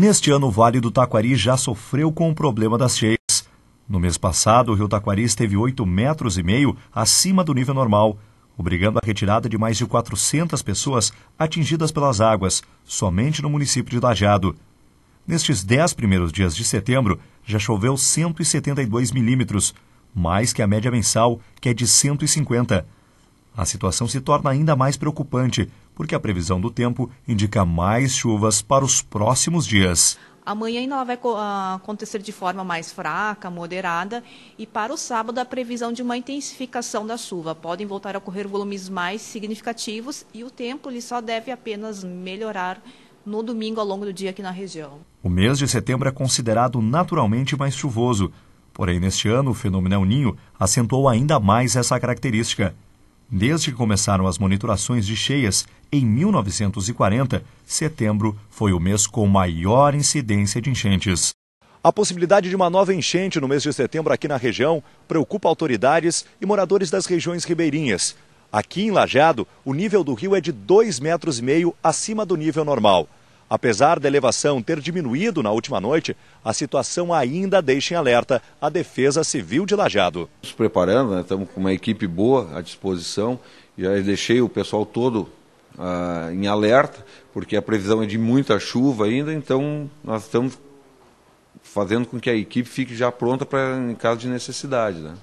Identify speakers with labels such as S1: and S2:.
S1: Neste ano, o Vale do Taquari já sofreu com o problema das cheias. No mês passado, o rio Taquari esteve 8,5 metros e meio acima do nível normal, obrigando a retirada de mais de 400 pessoas atingidas pelas águas, somente no município de Lajado. Nestes 10 primeiros dias de setembro, já choveu 172 milímetros, mais que a média mensal, que é de 150. A situação se torna ainda mais preocupante porque a previsão do tempo indica mais chuvas para os próximos dias.
S2: Amanhã ainda vai ah, acontecer de forma mais fraca, moderada, e para o sábado a previsão de uma intensificação da chuva. Podem voltar a ocorrer volumes mais significativos e o tempo ele só deve apenas melhorar no domingo ao longo do dia aqui na região.
S1: O mês de setembro é considerado naturalmente mais chuvoso, porém neste ano o fenômeno El Ninho acentuou ainda mais essa característica. Desde que começaram as monitorações de cheias em 1940, setembro foi o mês com maior incidência de enchentes. A possibilidade de uma nova enchente no mês de setembro aqui na região preocupa autoridades e moradores das regiões ribeirinhas. Aqui em Lajado, o nível do rio é de 2,5 metros e meio acima do nível normal. Apesar da elevação ter diminuído na última noite, a situação ainda deixa em alerta a Defesa Civil de Lajado. Nos preparando,
S3: né? estamos com uma equipe boa à disposição, já deixei o pessoal todo ah, em alerta, porque a previsão é de muita chuva ainda, então nós estamos fazendo com que a equipe fique já pronta para em caso de necessidade. Né?